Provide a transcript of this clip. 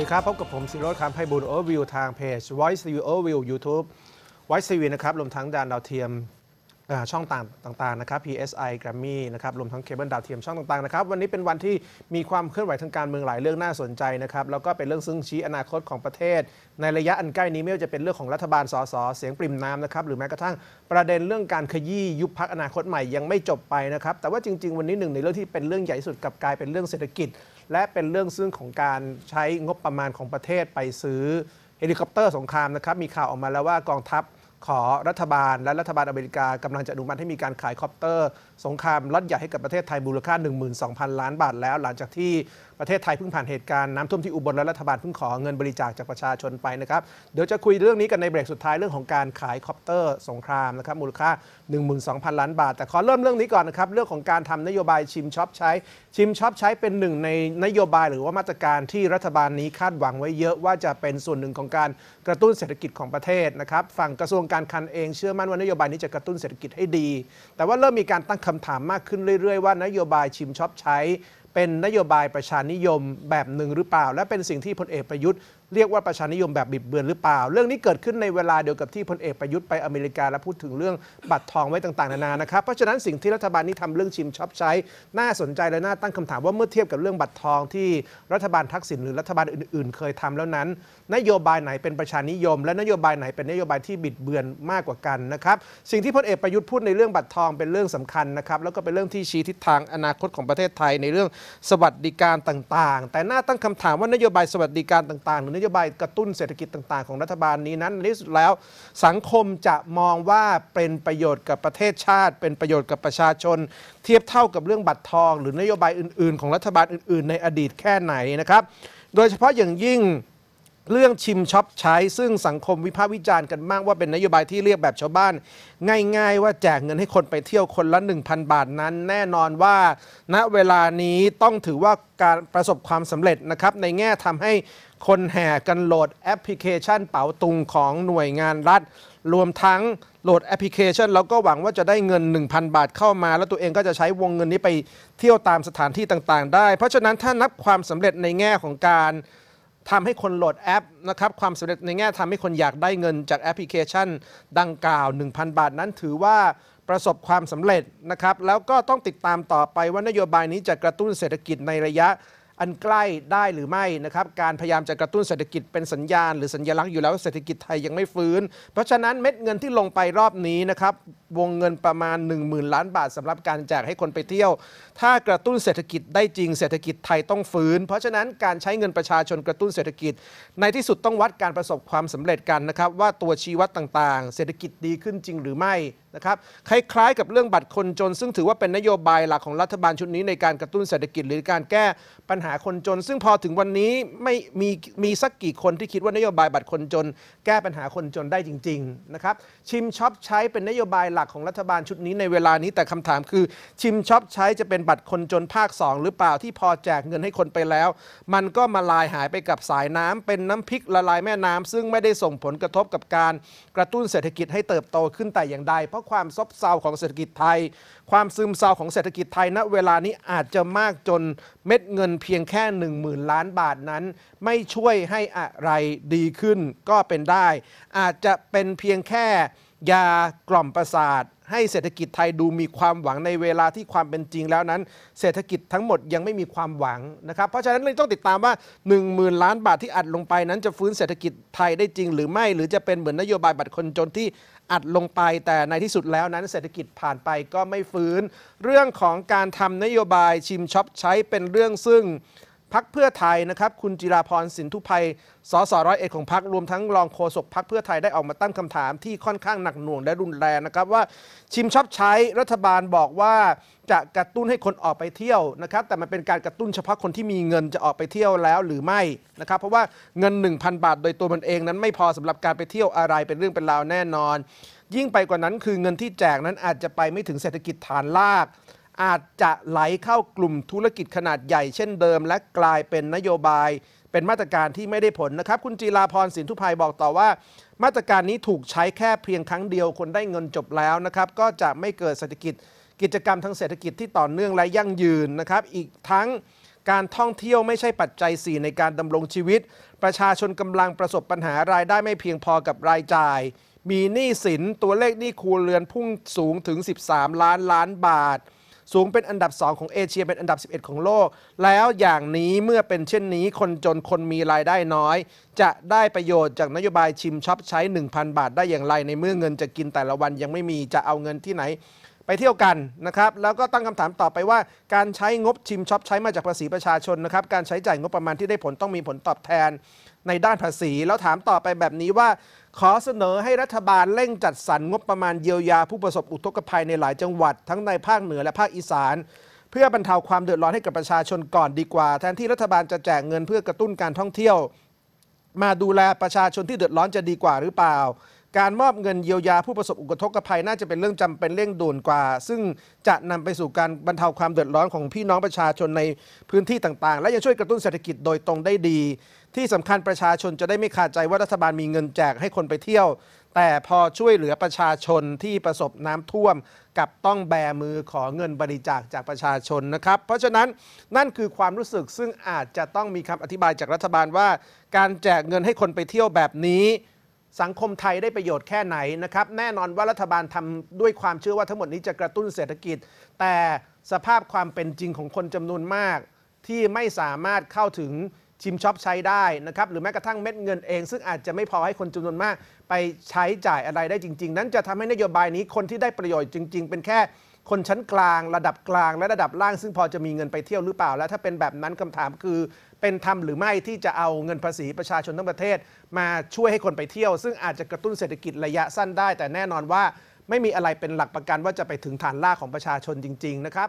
สดีครับ พบกับผมสิโรธคำไพบุญโอเวิวทางเพจ Voice v i e w Overview YouTube Voice View นะครับรวมทั้งดานดาวเทียมช่องต่างๆ นะครับ PSI Grammy นะครับ รวมทั้งเคเบิลดาวเทียมช่องต่างๆ นะครับ วันนี้เป็นวันที่มีความเคลื่อนไหวทางการเมืองหลายเรื่องน่าสนใจนะครับ แล้วก็เป็นเรื่องซึ่งชี้อนาคตของประเทศ ในระยะอันใกล้นี้ไม่ว่าจะเป็นเรื่องของรัฐบาลสสเสียงปริ่มน้ำนะครับ หรือแม้กระทั่งประเด็นเรื่องการขยี้ยุบพักอนาคตใหม่ยังไม่จบไปนะครับแต่ว่าจริง ๆวันนี้หนึ่งในเรื่องที่เป็นเรื่องใหญ่สุดกับกลายเป็นเรื่องเศรษฐกิจ และเป็นเรื่องซึ่งของการใช้งบประมาณของประเทศไปซื้อเฮลิคอปเตอร์สงครามนะครับมีข่าวออกมาแล้วว่ากองทัพขอรัฐบาลและรัฐบาลอเมริกากำลังจะอนุมัติให้มีการขายคอปเตอร์สงครามล็อตใหญ่ให้กับประเทศไทยมูลค่า 12,000 ล้านบาท แล้ว หลังจากที่ประเทศไทย เพิ่งผ่านเหตุการณ์น้ำท่วมที่อุบลและรัฐบาลเพิ่งขอเงินบริจาคจากประชาชนไปนะครับ เดี๋ยวจะคุยเรื่องนี้กันในเบรกสุดท้ายเรื่องของการขายคอปเตอร์สงครามนะครับมูลค่า 12,000ล้านบาท แต่ขอเริ่มเรื่องนี้ก่อนนะครับเรื่องของการทำนโยบายชิมช็อปใช้ชิมช็อปใช้เป็นหนึ่งในนโยบายหรือว่ามาตรการที่รัฐบาลนี้คาดหวังไว้เยอะว่าจะเป็นส่วนหนึ่งของการกระตุ้นเศรษฐกิจของประเทศนะครับฝั่งกระทรวงงการคันเองเชื่อมั่นว่านโยบายนี้จะกระตุ้นเศรษฐกิจให้ดี แต่ว่าเริ่มมีการตั้งคำถามมากขึ้นเรื่อยๆว่านโยบายชิมช็อปใช้ เป็นนโยบายประชานิยมแบบหนึ่งหรือเปล่า และเป็นสิ่งที่พลเอกประยุทธ์เรียกว่าประชานิยมแบบบิดเบือนหรือเปล่า เรื่องนี้เกิดขึ้นในเวลาเดียวกับที่พลเอกประยุทธ์ไปอเมริกาและพูดถึงเรื่องบัตรทองไว้ต่างๆนานานะครับ เพราะฉะนั้นสิ่งที่รัฐบาลนี้ทำเรื่องชิมช็อปใช้ น่าสนใจและน่าตั้งคำถามว่าเมื่อเทียบกับเรื่องบัตรทองที่รัฐบาลทักษิณหรือรัฐบาลอื่นๆ เคยทำแล้วนั้น นโยบายไหนเป็นประชานิยม และนโยบายไหนเป็นนโยบายที่บิดเบือนมากกว่ากันนะครับสิ่งที่พลเอกประยุทธ์พูดในเรื่องบัตรทองเป็นเรื่องสำคัญนะครับแล้วก็เป็นเรื่องที่ชี้ทิศทางอนาคตของประเทศไทยในเรื่องสวัสดิการต่าง ๆ แต่น่าตั้งคำถามว่านโยบายสวัสดิการต่างๆหรือนโยบายกระตุ้นเศรษฐกิจต่างๆของรัฐบาลนี้นั้นในที่สุดแล้วสังคมจะมองว่าเป็นประโยชน์กับประเทศชาติ เป็นประโยชน์กับประชาชน เทียบเท่ากับเรื่องบัตรทอง หรือนโยบายอื่นๆของรัฐบาลอื่นๆในอดีตแค่ไหนนะครับโดยเฉพาะอย่างยิ่งเรื่องชิมช็อปใช้ซึ่งสังคมวิพากษ์วิจารณ์กันมาก ว่าเป็นนโยบายที่เรียกแบบชาวบ้านง่าย ๆ ว่าแจกเงินให้คนไปเที่ยวคนละ 1,000 บาทนั้นแน่นอนว่า ณเวลานี้ต้องถือว่าการประสบความสำเร็จนะครับ ในแง่ทำให้คนแห่กันโหลดแอปพลิเคชันเป๋าตุงของหน่วยงานรัฐ รวมทั้งโหลดแอปพลิเคชัน แล้วก็หวังว่าจะได้เงิน 1,000 บาทเข้ามา แล้วตัวเองก็จะใช้วงเงินนี้ไปเที่ยวตามสถานที่ต่าง ๆ ได้ เพราะฉะนั้นถ้านับความสำเร็จในแง่ของการทำให้คนโหลดแอปนะครับความสำเร็จในแง่ทำให้คนอยากได้เงินจากแอปพลิเคชันดังกล่าว 1,000 บาทนั้นถือว่าประสบความสำเร็จนะครับแล้วก็ต้องติดตามต่อไปว่านโยบายนี้จะกระตุ้นเศรษฐกิจในระยะอันใกล้ได้หรือไม่นะครับการพยายามจะกระตุ้นเศรษฐกิจเป็นสัญญาณ หรือสัญญลักษณ์อยู่แล้ว เศรษฐกิจไทยยังไม่ฟื้น เพราะฉะนั้นเม็ดเงินที่ลงไปรอบนี้นะครับวงเงินประมาณ 1 0,000 ล้านบาทสำหรับการแจกให้คนไปเที่ยว ถ้ากระตุ้นเศรษฐกิจได้จริง เศรษฐกิจไทยต้องฟื้น เพราะฉะนั้นการใช้เงินประชาชนกระตุ้นเศรษฐกิจ ในที่สุดต้องวัดการประสบความสำเร็จกันนะครับว่าตัวชี้วัดต่างๆ เศรษฐกิจดีขึ้นจริงหรือไม่นะครับคล้ายๆกับเรื่องบัตรคนจน ซึ่งถือว่าเป็นนโยบายหลักของรัฐบาลชุดนี้ในการกระตุ้นเศรษฐกิจ หรือการแก้ปัญหาคนจน ซึ่งพอถึงวันนี้ไม่มีมีสักกี่คนที่คิดว่านโยบายบัตรคนจน แก้ปัญหาคนจนได้จริงๆนะครับชิมช็อปใช้เป็นนโยบายหลักของรัฐบาลชุดนี้ในเวลานี้แต่คำถามคือ ชิมช็อปใช้จะเป็นบัตรคนจนภาค 2 หรือเปล่าที่พอแจกเงินให้คนไปแล้ว มันก็มาลายหายไปกับสายน้ำ เป็นน้ำพริกละลายแม่น้ำ ซึ่งไม่ได้ส่งผลกระทบกับการกระตุ้นเศรษฐกิจให้เติบโตขึ้นแต่อย่างใดเพราะความซบเซาของเศรษฐกิจไทย ความซึมเซาของเศรษฐกิจไทยณเวลานี้อาจจะมากจนเม็ดเงิน เพียงแค่1 0,000ล้านบาทนั้น ไม่ช่วยให้อะไรดีขึ้น ก็เป็นได้ อาจจะเป็นเพียงแค่ยากล่อมประสาท ให้เศรษฐกิจไทยดูมีความหวังในเวลาที่ความเป็นจริงแล้วนั้น เศรษฐกิจทั้งหมดยังไม่มีความหวังนะครับเพราะฉะนั้นเราต้องติดตามว่า 1 0,000 ล้านบาทที่อัดลงไปนั้นจะฟื้นเศรษฐกิจไทยได้จริงหรือไม่ หรือจะเป็นเหมือนนโยบายบัตรคนจนที่อัดลงไป แต่ในที่สุดแล้วนั้น เศรษฐกิจผ่านไปก็ไม่ฟื้น เรื่องของการทำนโยบายชิมช็อปใช้เป็นเรื่องซึ่งพักเพื่อไทยนะครับคุณจิราพรสินทุพัยสสร้อยเอกของพักรวมทั้งรองโฆษกพักเพื่อไทย ได้ออกมาตั้งคำถามที่ค่อนข้างหนักหน่วงและรุนแรงนะครับว่า ชิมชอบใช้รัฐบาลบอกว่า จะกระตุ้นให้คนออกไปเที่ยวนะครับแต่มันเป็นการกระตุ้นเฉพาะคนที่มีเงินจะออกไปเที่ยวแล้วหรือไม่นะครับเพราะว่าเงิน 1,000 บาทโดยตัวมันเองนั้นไม่พอสำหรับการไปเที่ยวอะไรเป็นเรื่องเป็นราวแน่นอน ยิ่งไปกว่านั้นคือเงินที่แจกนั้นอาจจะไปไม่ถึงเศรษฐกิจฐานลากอาจจะไหลเข้ากลุ่มธุรกิจขนาดใหญ่เช่นเดิมและกลายเป็นนโยบายเป็นมาตรการที่ไม่ได้ผลนะครับคุณจีราพรสินทุพัยบอกต่อว่า มาตรการนี้ถูกใช้แค่เพียงครั้งเดียวคนได้เงินจบแล้วนะครับก็จะไม่เกิดเศรษฐกิจ กิจกรรมทางเศรษฐกิจที่ต่อเนื่องและยั่งยืนนะครับ อีกทั้งการท่องเที่ยวไม่ใช่ปัจจัย4ในการดำรงชีวิตประชาชนกำลังประสบปัญหารายได้ไม่เพียงพอกับรายจ่าย มีหนี้สินตัวเลขหนี้ครัวเรือนพุ่งสูงถึง13 ล้านล้านบาทสูงเป็นอันดับ 2 ของเอเชียเป็นอันดับ 11 ของโลก แล้วอย่างนี้เมื่อเป็นเช่นนี้ คนจนคนมีรายได้น้อย จะได้ประโยชน์จากนโยบายชิมช็อปใช้ 1,000 บาทได้อย่างไร ในเมื่อเงินจะกินแต่ละวันยังไม่มีจะเอาเงินที่ไหน ไปเที่ยวกันนะครับแล้วก็ตั้งคำถามต่อไปว่าการใช้งบชิมช็อปใช้มาจากภาษีประชาชนนะครับการใช้จ่ายงบประมาณที่ได้ผลต้องมีผลตอบแทน ในด้านภาษีแล้วถามต่อไปแบบนี้ว่าขอเสนอให้รัฐบาลเร่งจัดสรรงบประมาณเยียวยาผู้ประสบอุทกภัยในหลายจังหวัดทั้งในภาคเหนือและภาคอีสาน เพื่อบรรเทาความเดือดร้อนให้กับประชาชนก่อนดีกว่า แทนที่รัฐบาลจะแจกเงินเพื่อกระตุ้นการท่องเที่ยว มาดูแลประชาชนที่เดือดร้อนจะดีกว่าหรือเปล่า การมอบเงินเยียวยาผู้ประสบอุทกภัยน่าจะเป็นเรื่องจำเป็นเร่งด่วนกว่า ซึ่งจะนำไปสู่การบรรเทาความเดือดร้อนของพี่น้องประชาชนในพื้นที่ต่างๆ และยังช่วยกระตุ้นเศรษฐกิจโดยตรงได้ดีที่สำคัญประชาชนจะได้ไม่ขาดใจว่า รัฐบาล มีเงินแจกให้คนไปเที่ยว แต่พอช่วยเหลือประชาชนที่ประสบน้ำท่วมกับต้องแบมือขอเงินบริจาคจากประชาชนนะครับเพราะฉะนั้นนั่นคือความรู้สึกซึ่งอาจจะต้องมีคำอธิบายจากรัฐบาลว่า การแจกเงินให้คนไปเที่ยวแบบนี้ สังคมไทยได้ประโยชน์แค่ไหนนะครับแน่นอนว่ารัฐบาลทำด้วยความเชื่อว่าทั้งหมดนี้จะกระตุ้นเศรษฐกิจ แต่สภาพความเป็นจริงของคนจำนวนมากที่ไม่สามารถเข้าถึงชิมช็อปใช้ได้นะครับหรือแม้กระทั่งเม็ดเงินเองซึ่งอาจจะไม่พอให้คนจำนวนมาก ไปใช้จ่ายอะไรได้จริง ๆ นั้นจะทำให้นโยบายนี้คนที่ได้ประโยชน์จริง ๆ เป็นแค่คนชั้นกลาง ระดับกลาง และระดับล่าง ซึ่งพอจะมีเงินไปเที่ยวหรือเปล่าและถ้าเป็นแบบนั้นคำถามคือเป็นธรรมหรือไม่ที่จะเอาเงินภาษีประชาชนทั้งประเทศ มาช่วยให้คนไปเที่ยวซึ่งอาจจะกระตุ้นเศรษฐกิจระยะสั้นได้ แต่แน่นอนว่าไม่มีอะไรเป็นหลักประกันว่าจะไปถึงฐานล่าของประชาชนจริง ๆ นะครับ